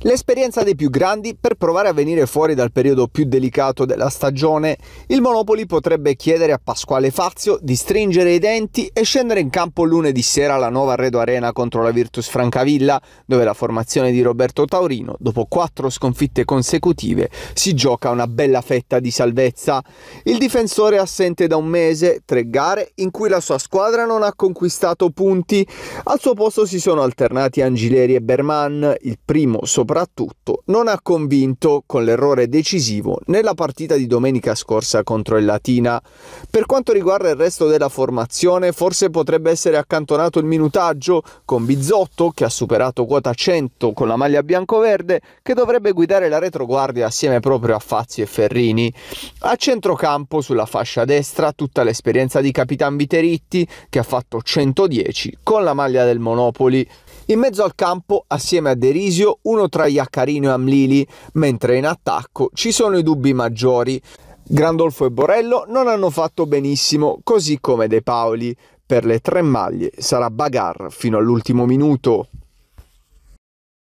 L'esperienza dei più grandi per provare a venire fuori dal periodo più delicato della stagione, il Monopoli potrebbe chiedere a Pasquale Fazio di stringere i denti e scendere in campo lunedì sera alla nuova Redo Arena contro la Virtus Francavilla, dove la formazione di Roberto Taurino, dopo quattro sconfitte consecutive, si gioca una bella fetta di salvezza. Il difensore è assente da un mese, tre gare in cui la sua squadra non ha conquistato punti. Al suo posto si sono alternati Angileri e Berman, il primo sopra soprattutto non ha convinto con l'errore decisivo nella partita di domenica scorsa contro il Latina. Per quanto riguarda il resto della formazione, forse potrebbe essere accantonato il minutaggio con Bizotto che ha superato quota 100 con la maglia bianco-verde, che dovrebbe guidare la retroguardia assieme proprio a Fazzi e Ferrini. A centrocampo sulla fascia destra tutta l'esperienza di Capitan Viteritti che ha fatto 110 con la maglia del Monopoli. In mezzo al campo, assieme a Derisio, uno tra Iaccarino e Amlili, mentre in attacco ci sono i dubbi maggiori. Grandolfo e Borello non hanno fatto benissimo, così come De Paoli. Per le tre maglie sarà bagar fino all'ultimo minuto.